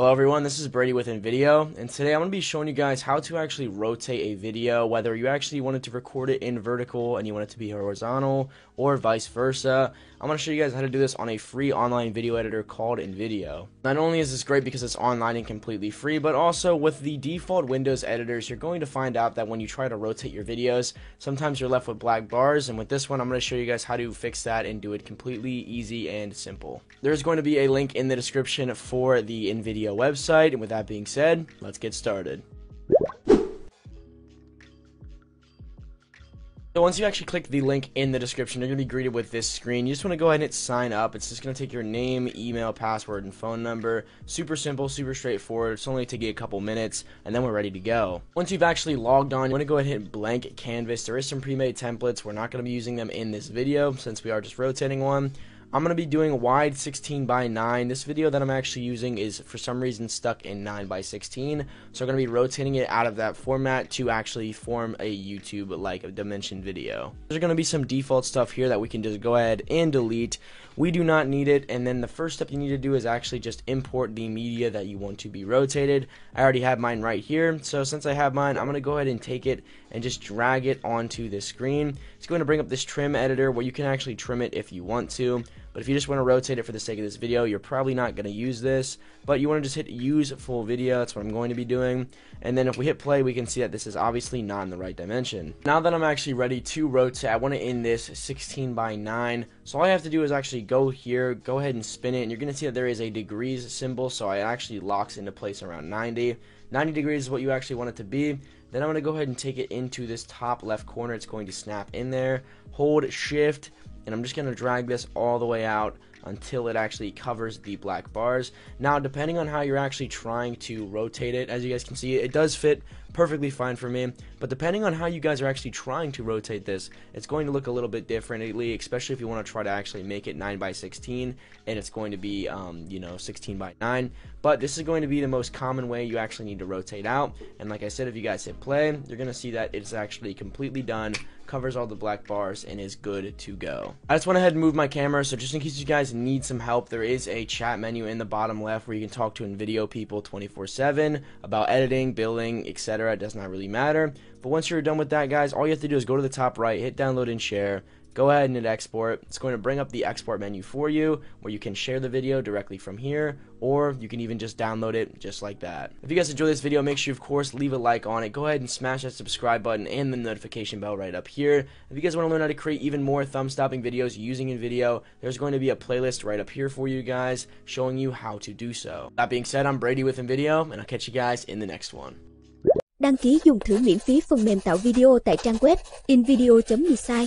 Hello everyone, this is Brady with InVideo, and today I'm going to be showing you guys how to actually rotate a video, whether you actually wanted to record it in vertical and you want it to be horizontal, or vice versa. I'm going to show you guys how to do this on a free online video editor called InVideo. Not only is this great because it's online and completely free, but also with the default Windows editors, you're going to find out that when you try to rotate your videos, sometimes you're left with black bars, and with this one I'm going to show you guys how to fix that and do it completely easy and simple. There's going to be a link in the description for the InVideo website. And with that being said, let's get started. So once you actually click the link in the description, you're going to be greeted with this screen. You just want to go ahead and hit sign up. It's just going to take your name, email, password, and phone number. Super simple, super straightforward. It's only take you a couple minutes, and then we're ready to go. Once you've actually logged on, you want to go ahead and hit blank canvas. There is some pre-made templates. We're not going to be using them in this video since we are just rotating one. I'm going to be doing a wide 16 by 9. This video that I'm actually using is for some reason stuck in 9 by 16. So I'm going to be rotating it out of that format to actually form a YouTube like dimension video. There's going to be some default stuff here that we can just go ahead and delete. We do not need it. And then the first step you need to do is actually just import the media that you want to be rotated. I already have mine right here. So since I have mine, I'm going to go ahead and take it and just drag it onto the screen. It's going to bring up this trim editor where you can actually trim it if you want to. But if you just want to rotate it for the sake of this video, you're probably not going to use this. But you want to just hit use full video. That's what I'm going to be doing. And then if we hit play, we can see that this is obviously not in the right dimension. Now that I'm actually ready to rotate, I want to end this 16 by 9. So all I have to do is actually go here, go ahead and spin it. And you're going to see that there is a degrees symbol. So it actually locks into place around 90. 90 degrees is what you actually want it to be. Then I'm going to go ahead and take it into this top left corner. It's going to snap in there. Hold shift and I'm just going to drag this all the way out until it actually covers the black bars. Now, depending on how you're actually trying to rotate it, as you guys can see, it does fit perfectly fine for me, but depending on how you guys are actually trying to rotate this, it's going to look a little bit differently, especially if you want to try to actually make it 9 by 16 and it's going to be, um, you know, 16 by 9, but this is going to be the most common way you actually need to rotate out, and like I said, if you guys hit play, you're going to see that it's actually completely done, covers all the black bars, and is good to go. I just went ahead and moved my camera, so just in case you guys guys need some help, there is a chat menu in the bottom left where you can talk to NVIDIA people 24-7 about editing, billing, etc. It does not really matter. But once you're done with that, guys, all you have to do is go to the top right, hit download and share, go ahead and hit export. It's going to bring up the export menu for you where you can share the video directly from here or you can even just download it just like that. If you guys enjoy this video, make sure of course leave a like on it. Go ahead and smash that subscribe button and the notification bell right up here. If you guys want to learn how to create even more thumb stopping videos using InVideo, there's going to be a playlist right up here for you guys showing you how to do so. That being said, I'm Brady with InVideo and I'll catch you guys in the next one. Đăng ký dùng thử miễn phí phần mềm tạo video tại trang web invideo.me